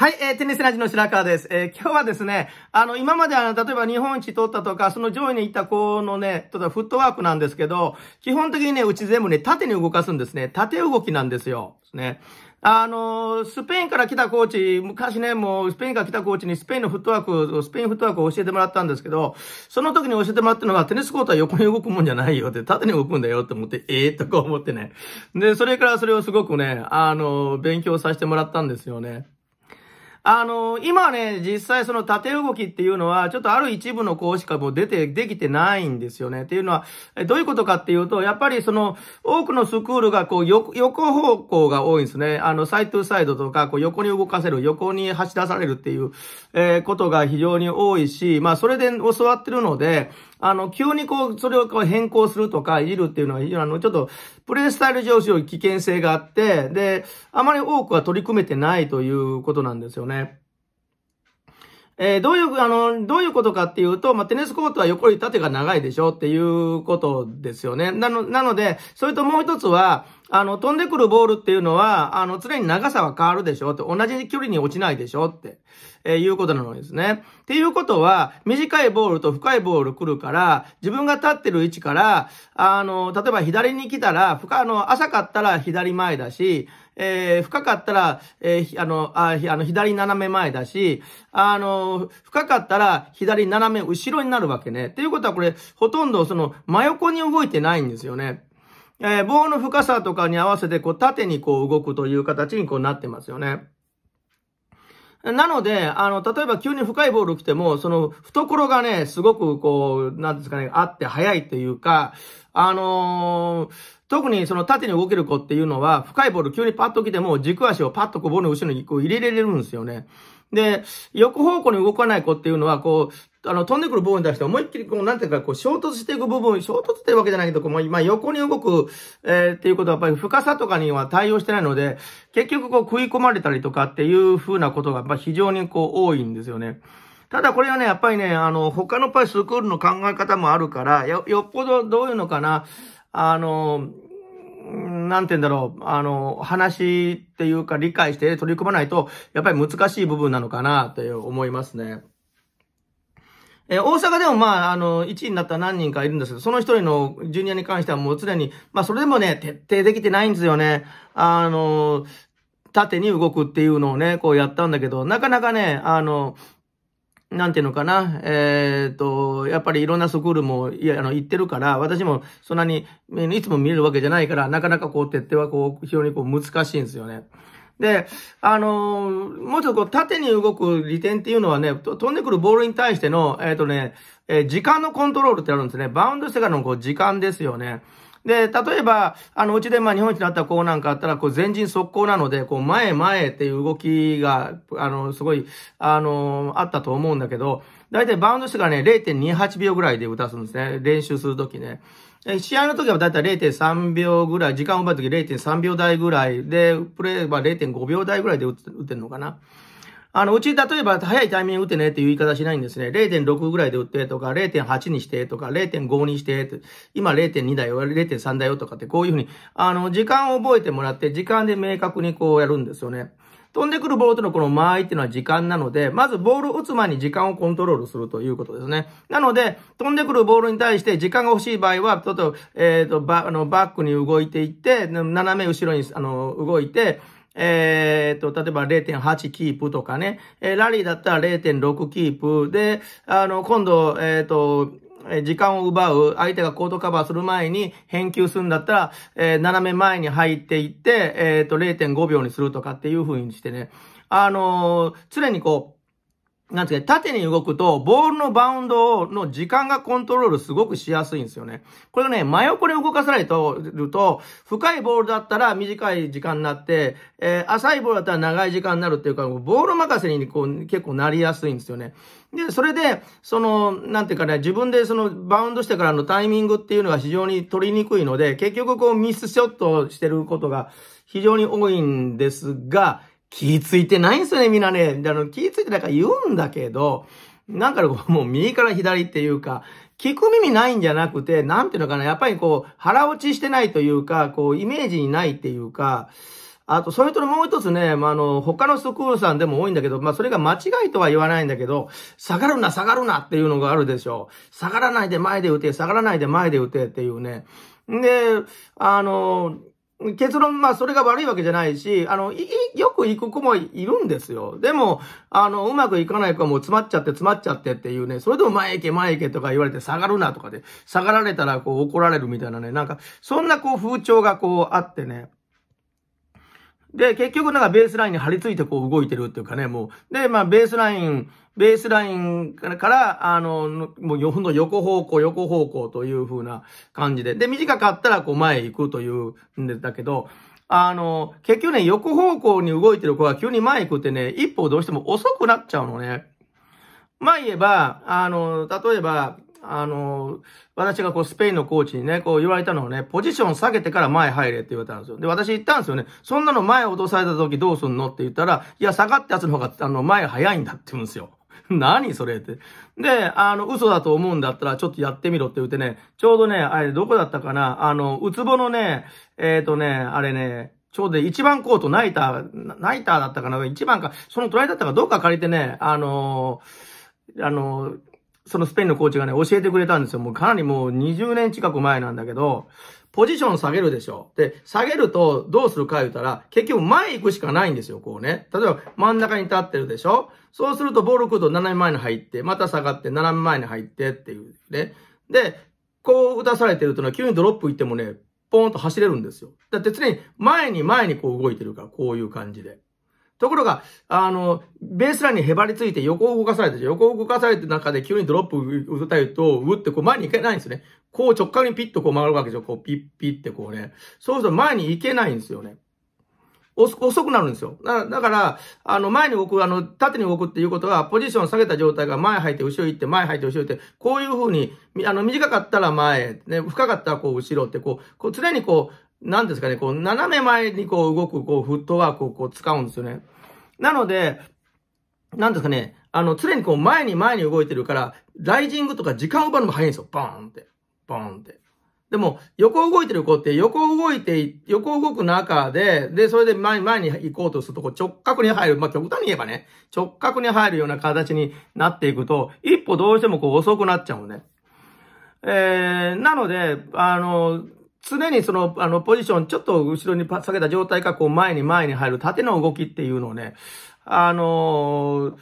はい、えー、テニスラジの白川です。えー、今日はですね、あの、今まであの、例えば日本一取ったとか、その上位に行った子のね、例えばフットワークなんですけど、基本的にね、うち全部ね、縦に動かすんですね。縦動きなんですよ。ですね。あの、スペインから来たコーチ、昔ね、もうスペインから来たコーチにスペインのフットワーク、スペインフットワークを教えてもらったんですけど、その時に教えてもらったのが、テニスコートは横に動くもんじゃないよって、縦に動くんだよって思って、ええー、とか思ってね。で、それからそれをすごくね、あの、勉強させてもらったんですよね。あのー、今ね、実際その縦動きっていうのは、ちょっとある一部の子しかもう出て、できてないんですよね。っていうのは、どういうことかっていうと、やっぱりその、多くのスクールがこう、横横方向が多いんですね。あの、サイトサイドとか、こう、横に動かせる、横に走らされるっていう、えー、ことが非常に多いし、まあ、それで教わってるので、あの、急にこう、それをこう変更するとか、いじるっていうのは、あの、ちょっと、プレイスタイル上昇危険性があって、で、あまり多くは取り組めてないということなんですよね。えー、どういう、あの、どういうことかっていうと、まあ、テニスコートは横に縦が長いでしょっていうことですよね。なの、なので、それともう一つは、あの、飛んでくるボールっていうのは、あの、常に長さは変わるでしょって、同じ距離に落ちないでしょって、えー、いうことなのですね。っていうことは、短いボールと深いボール来るから、自分が立ってる位置から、あの、例えば左に来たら、深、あの、浅かったら左前だし、えー、深かったら、えー、あの、ああの左斜め前だし、あの、深かったら左斜め後ろになるわけね。っていうことはこれ、ほとんどその真横に動いてないんですよね。えー、棒の深さとかに合わせて、こう、縦にこう動くという形にこうなってますよね。なので、あの、例えば急に深いボール来ても、その、懐がね、すごくこう、なんですかね、あって早いというか、あのー、特にその縦に動ける子っていうのは、深いボール急にパッと来ても、軸足をパッとこうボールの後ろにこう入れられるんですよね。で、横方向に動かない子っていうのは、こう、あの、飛んでくる部分に対して思いっきり、こう、なんていうか、こう、衝突していく部分、衝突っていうわけじゃないけど、こう、今、横に動く、えー、っていうことは、やっぱり深さとかには対応してないので、結局、こう、食い込まれたりとかっていう風なことが、やっぱ非常に、こう、多いんですよね。ただこれはね、やっぱりね、あの、他のやっぱりスクールの考え方もあるから、よ、よっぽどどういうのかな、あの、なんて言うんだろう、あの、話っていうか理解して取り組まないと、やっぱり難しい部分なのかなって思いますね。え大阪でもまあ、あの、1位になった何人かいるんですけど、その一人のジュニアに関してはもう常に、まあそれでもね、徹底できてないんですよね。あの、縦に動くっていうのをね、こうやったんだけど、なかなかね、あの、なんていうのかな、えー、と、やっぱりいろんなスクールも、いや、あの、行ってるから、私もそんなに、いつも見れるわけじゃないから、なかなかこう、徹底はこう、非常にこう、難しいんですよね。で、あのー、もうちょっとこう、縦に動く利点っていうのはね、飛んでくるボールに対しての、えっ、ー、とね、えー、時間のコントロールってあるんですね。バウンドしてからのこう、時間ですよね。で、例えば、あの、うちで、まあ、日本一になった子なんかあったら、こう、前陣速攻なので、こう、前前っていう動きが、あの、すごい、あの、あったと思うんだけど、大体バウンドしてからね、0.28秒ぐらいで打たすんですね。練習するときね。試合の時はだいたい0.3秒ぐらい、時間を奪う時0.3秒台ぐらいで、プレイは0.5秒台ぐらいで打ってるのかな。あの、うち、例えば、早いタイミング打ってねっていう言い方しないんですね。0.6ぐらいで打ってとか、0.8にしてとか、0.5にしてて、今0.2だよ、0.3だよとかって、こういうふうに、あの、時間を覚えてもらって、時間で明確にこうやるんですよね。飛んでくるボールとのこの間合いっていうのは時間なので、まずボール打つ前に時間をコントロールするということですね。なので、飛んでくるボールに対して時間が欲しい場合は、ちょっと、えっ、ー、と、バあのバックに動いていって、斜め後ろにあの動いて、えー、っと、例えば0.8キープとかね、えー、ラリーだったら0.6キープで、あの、今度、えー、っと、時間を奪う、相手がコードカバーする前に返球するんだったら、えー、斜め前に入っていって、えー、っと、0.5秒にするとかっていう風にしてね、あのー、常にこう、なんてうか、縦に動くと、ボールのバウンドの時間がコントロールすごくしやすいんですよね。これね、真横に動かされると、深いボールだったら短い時間になって、えー、浅いボールだったら長い時間になるっていうか、ボール任せにこう結構なりやすいんですよね。で、それで、その、なんていうかね、自分でそのバウンドしてからのタイミングっていうのが非常に取りにくいので、結局こうミスショットしてることが非常に多いんですが、気ぃついてないんすよね、みんなね。あの、気ぃついてなんか言うんだけど、なんかもう右から左っていうか、聞く耳ないんじゃなくて、なんていうのかな、やっぱりこう、腹落ちしてないというか、こう、イメージにないっていうか、あと、それともう一つね、まあ、あの、他のスクールさんでも多いんだけど、まあ、それが間違いとは言わないんだけど、下がるな、下がるなっていうのがあるでしょう。下がらないで前で打て、下がらないで前で打てっていうね。で、あの、結論、まあ、それが悪いわけじゃないし、あの、い、よく行く子もいるんですよ。でも、あの、うまくいかない子はもう詰まっちゃって詰まっちゃってっていうね、それでも前行け前行けとか言われて下がるなとかで、下がられたらこう怒られるみたいなね、なんか、そんなこう風潮がこうあってね、で、結局なんかベースラインに張り付いてこう動いてるっていうかね、もう。で、まあベースライン、ベースラインから、あの、もうほんの横方向、横方向という風な感じで。で、短かったらこう前行くというんだけど、あの、結局ね、横方向に動いてる子が急に前行くってね、一歩どうしても遅くなっちゃうのね。まあ言えば、あの、例えば、あの、私がこうスペインのコーチにね、こう言われたのをね、ポジション下げてから前入れって言われたんですよ。で、私言ったんですよね。そんなの前落とされた時どうすんのって言ったら、いや、下がったやつの方が、あの、前早いんだって言うんですよ。何それって。で、あの、嘘だと思うんだったら、ちょっとやってみろって言ってね、ちょうどね、あれ、どこだったかな、あの、ウツボのね、えっ、ー、とね、あれね、ちょうど一番コート、ナイター、ナイターだったかな、一番か、そのトライだったかどっか借りてね、あのー、あのーそのスペインのコーチがね、教えてくれたんですよ。もうかなりもう20年近く前なんだけど、ポジション下げるでしょ。で、下げるとどうするか言うたら、結局前行くしかないんですよ、こうね。例えば真ん中に立ってるでしょ。そうするとボール来ると斜め前に入って、また下がって斜め前に入ってっていうね。で、こう打たされてるというのは急にドロップ行ってもね、ポーンと走れるんですよ。だって常に前に前にこう動いてるから、こういう感じで。ところが、あの、ベースラインにへばりついて横を動かされて、横を動かされて中で急にドロップ打たれると、打ってこう前に行けないんですね。こう直角にピッとこう曲がるわけですよ。こうピッピッってこうね。そうすると前に行けないんですよね。遅くなるんですよ。だから、あの、前に動く、あの、縦に動くっていうことは、ポジション下げた状態が前入って後ろ行って、前入って後ろ行って、こういうふうに、あの、短かったら前、ね、深かったらこう後ろって、こう、こう常にこう、なんですかね、こう、斜め前にこう動く、こう、フットワークをこう使うんですよね。なので、なんですかね、あの、常にこう、前に前に動いてるから、ライジングとか時間を奪うのも早いんですよ。ボーンって。ボーンって。でも、横動いてる子って、横動いて、横動く中で、で、それで前前に行こうとすると、直角に入る。まあ、極端に言えばね、直角に入るような形になっていくと、一歩どうしてもこう遅くなっちゃうのね。えー、なので、あの、常にその、あの、ポジション、ちょっと後ろに下げた状態か、こう、前に前に入る縦の動きっていうのをね、あの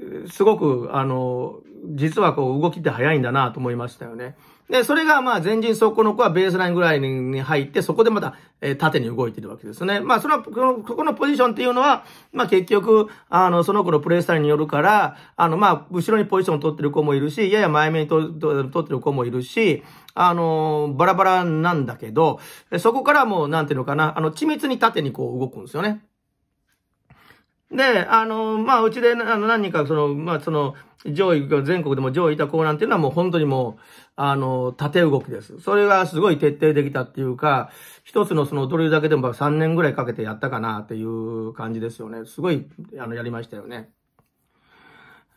ー、すごく、あのー、実はこう、動きって早いんだなと思いましたよね。で、それがまあ前陣そこの子はベースラインぐらいに入って、そこでまた、えー、縦に動いてるわけですね。まあその、この、ここのポジションっていうのは、まあ結局、あの、その子のプレイスタイルによるから、あの、まあ、後ろにポジションを取ってる子もいるし、やや前目に取ってる子もいるし、あの、バラバラなんだけど、そこからもう、なんていうのかな、あの、緻密に縦にこう動くんですよね。で、あの、まあ、うちで、あの、何人か、その、まあ、その、上位、全国でも上位いた子なんていうのはもう本当にもう、あの、縦動きです。それがすごい徹底できたっていうか、一つのそのドリルだけでも3年ぐらいかけてやったかなっていう感じですよね。すごい、あの、やりましたよね。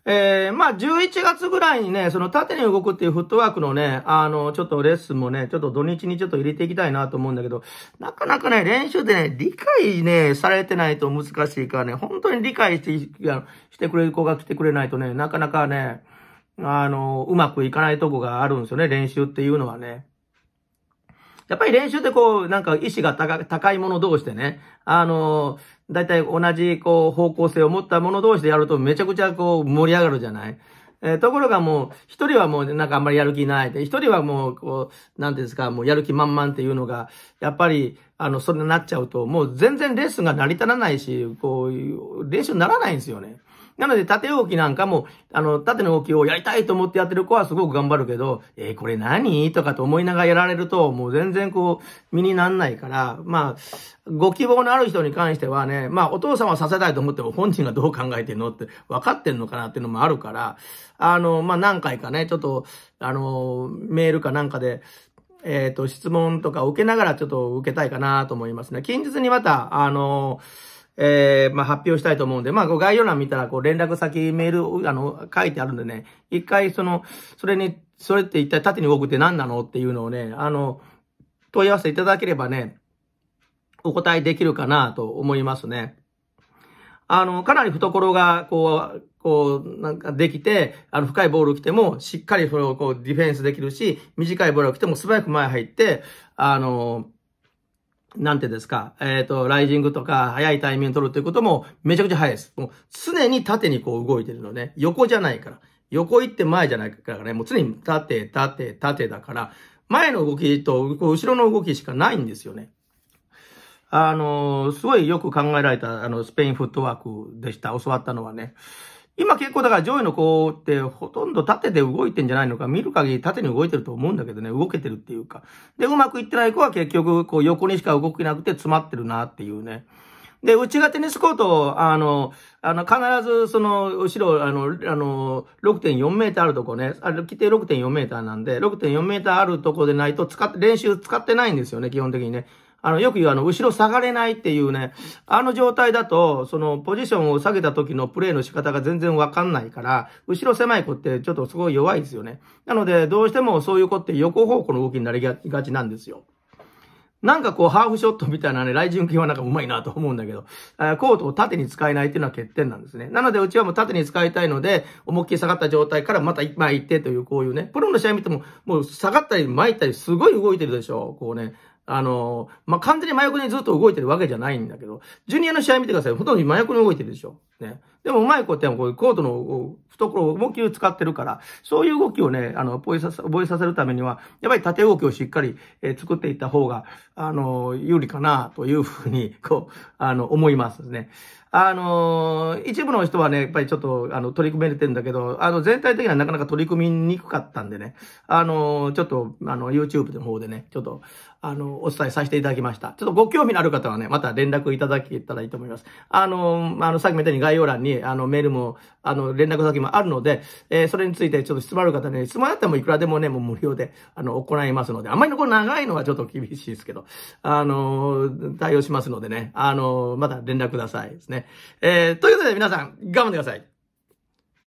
えー、まあ、11月ぐらいにね、その縦に動くっていうフットワークのね、あの、ちょっとレッスンもね、ちょっと土日にちょっと入れていきたいなと思うんだけど、なかなかね、練習でね、理解ね、されてないと難しいからね、本当に理解して、してくれる子が来てくれないとね、なかなかね、あの、うまくいかないとこがあるんですよね、練習っていうのはね。やっぱり練習ってこう、なんか意志が高いもの同士でね、あの、だいたい同じこう方向性を持ったもの同士でやるとめちゃくちゃこう盛り上がるじゃないえー、ところがもう、一人はもうなんかあんまりやる気ないで、一人はもう、こう、なんですか、もうやる気満々っていうのが、やっぱり、あの、それになっちゃうと、もう全然レッスンが成り立たないし、こう、練習にならないんですよね。なので、縦置きなんかも、あの、縦の置きをやりたいと思ってやってる子はすごく頑張るけど、えー、これ何とかと思いながらやられると、もう全然こう、身になんないから、まあ、ご希望のある人に関してはね、まあ、お父さんはさせたいと思っても本人がどう考えてんのって分かってんのかなっていうのもあるから、あの、まあ、何回かね、ちょっと、あの、メールかなんかで、えっ、ー、と、質問とか受けながらちょっと受けたいかなと思いますね。近日にまた、あのえー、まあ、発表したいと思うんで、まあ、概要欄見たら、こう、連絡先、メール、あの、書いてあるんでね、一回、その、それに、それって一体縦に動くって何なのっていうのをね、あの、問い合わせいただければね、お答えできるかなと思いますね。あの、かなり懐が、こう、こう、なんかできて、あの、深いボール来ても、しっかりそれをこう、ディフェンスできるし、短いボールが来ても素早く前入って、あの、なんてですか、えっ、ー、と、ライジングとか、早いタイミング取るということも、めちゃくちゃ早いです。もう、常に縦にこう動いてるのね、横じゃないから。横行って前じゃないからね、もう常に縦、縦、縦だから、前の動きと後ろの動きしかないんですよね。あの、すごいよく考えられた、あの、スペインフットワークでした。教わったのはね。今結構だから上位の子ってほとんど縦で動いてんじゃないのか、見る限り縦に動いてると思うんだけどね、動けてるっていうか。で、うまくいってない子は結局、こう横にしか動けなくて詰まってるなっていうね。で、うちがテニスコート、あの、あの、必ず、その、後ろ、あの、あの、6.4メーターあるとこね、あれ、規定6.4メーターなんで、6.4メーターあるとこでないと、使って、練習使ってないんですよね、基本的にね。あの、よく言うあの、後ろ下がれないっていうね、あの状態だと、その、ポジションを下げた時のプレーの仕方が全然わかんないから、後ろ狭い子ってちょっとすごい弱いですよね。なので、どうしてもそういう子って横方向の動きになりがちなんですよ。なんかこう、ハーフショットみたいなね、雷神系はなんかうまいなと思うんだけど、えコートを縦に使えないっていうのは欠点なんですね。なので、うちはもう縦に使いたいので、思いっきり下がった状態からまた枚行ってという、こういうね、プロの試合見ても、もう下がったり巻いたりすごい動いてるでしょ。こうね、あの、まあ、完全に真横にずっと動いてるわけじゃないんだけど、ジュニアの試合見てください。ほとんど真横に動いてるでしょ。ね。でもうまいことやこういうコードの懐を思いきり使ってるから、そういう動きをね、あの、覚えさせ、覚えさせるためには、やっぱり縦動きをしっかり、えー、作っていった方が、あの、有利かな、というふうに、こう、あの、思いますね。あの一部の人はね、やっぱりちょっと、あの、取り組めれてるんだけど、あの、全体的にはなかなか取り組みにくかったんでね、あのちょっと、あの、YouTube の方でね、ちょっと、あの、お伝えさせていただきました。ちょっとご興味のある方はね、また連絡いただけたらいいと思います。あのー、あの、さっきみたいに概要欄に、に、あの、メールも、あの、連絡先もあるので、えー、それについてちょっと質問ある方ね、質問あってもいくらでもね、もう無料で、あの、行いますので、あんまりのこれ長いのはちょっと厳しいですけど、あの、対応しますのでね、あの、また連絡くださいですね。えー、ということで皆さん、頑張ってください。